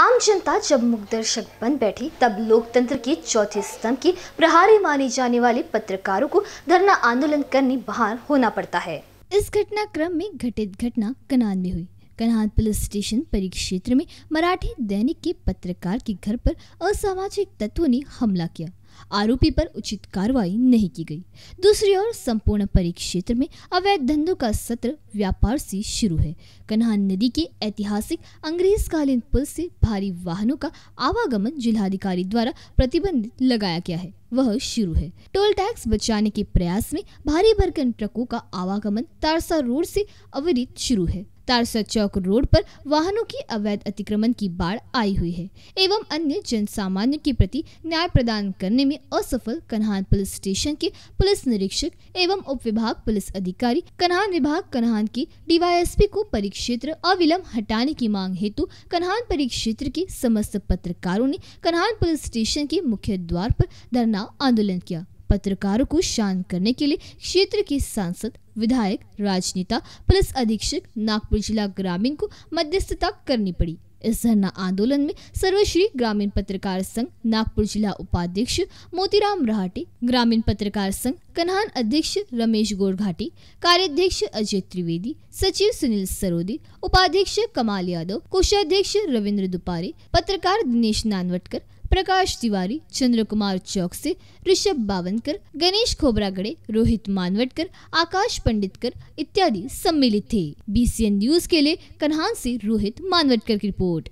आम जनता जब मुखदर्शक बन बैठी तब लोकतंत्र के चौथे स्तंभ की प्रहारी माने जाने वाले पत्रकारों को धरना आंदोलन करने बाहर होना पड़ता है इस घटनाक्रम में घटित घटना कनाल में हुई कनाल पुलिस स्टेशन परिक्षेत्र में मराठी दैनिक के पत्रकार के घर पर असामाजिक तत्वों ने हमला किया आरोपी पर उचित कार्रवाई नहीं की गई दूसरी ओर संपूर्ण परिक्षेत्र में अवैध धंधों का सत्र व्यापार से शुरू है कन्हान नदी के ऐतिहासिक अंग्रेजकालीन पुल से भारी वाहनों का आवागमन जिलाधिकारी द्वारा प्रतिबंध लगाया गया है वह शुरू है टोल टैक्स बचाने के प्रयास में भारी भरकन ट्रकों का आवागमन तारसा रोड से अवरित शुरू है तारसा चौक रोड पर वाहनों की अवैध अतिक्रमण की बाढ़ आई हुई है एवं अन्य जन सामान्य के प्रति न्याय प्रदान करने में असफल कन्हान पुलिस स्टेशन के पुलिस निरीक्षक एवं उप विभाग पुलिस अधिकारी कन्हान विभाग कन्हान के डीवाईएसपी को परिक्षेत्र अविलंब हटाने की मांग हेतु कन्हान परिक्षेत्र के समस्त पत्रकारों ने कन्हान पुलिस स्टेशन के मुख्य द्वार पर धरना आंदोलन किया पत्रकारों को शांत करने के लिए क्षेत्र के सांसद विधायक राजनेता पुलिस अधीक्षक नागपुर जिला ग्रामीण को मध्यस्थता करनी पड़ी इस धरना आंदोलन में सर्वश्री ग्रामीण पत्रकार संघ नागपुर जिला उपाध्यक्ष मोतीराम रहाटे ग्रामीण पत्रकार संघ कन्हान अध्यक्ष रमेश गोरघाटी कार्याध्यक्ष अजय त्रिवेदी सचिव सुनील सरोदी उपाध्यक्ष कमाल यादव कोषाध्यक्ष रविन्द्र दुपारे पत्रकार दिनेश नानवटकर प्रकाश तिवारी चंद्र कुमार चौक ऋषभ बावनकर गणेश खोबरागड़े रोहित मानवटकर आकाश पंडितकर इत्यादि सम्मिलित थे बीसीएन न्यूज के लिए कन्हान से रोहित मानवटकर की रिपोर्ट